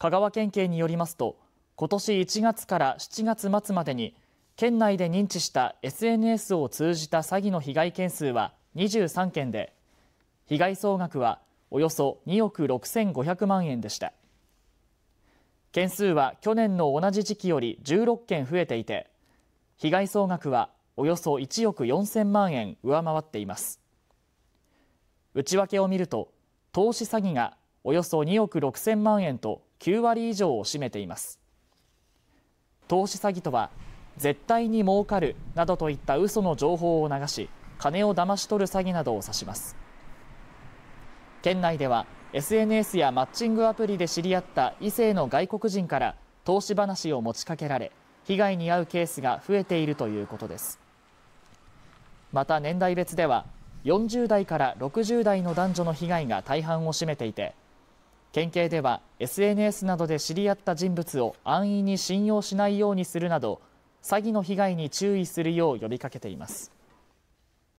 香川県警によりますと今年1月から7月末までに県内で認知した SNS を通じた詐欺の被害件数は23件で被害総額はおよそ2億6500万円でした件数は去年の同じ時期より16件増えていて被害総額はおよそ1億4000万円上回っています内訳を見ると投資詐欺がおよそ2億6000万円と9割以上を占めています投資詐欺とは絶対に儲かるなどといった嘘の情報を流し金を騙し取る詐欺などを指します県内では SNS やマッチングアプリで知り合った異性の外国人から投資話を持ちかけられ被害に遭うケースが増えているということですまた年代別では40代から60代の男女の被害が大半を占めていて県警では ＳＮＳ などで知り合った人物を安易に信用しないようにするなど詐欺の被害に注意するよう呼びかけています。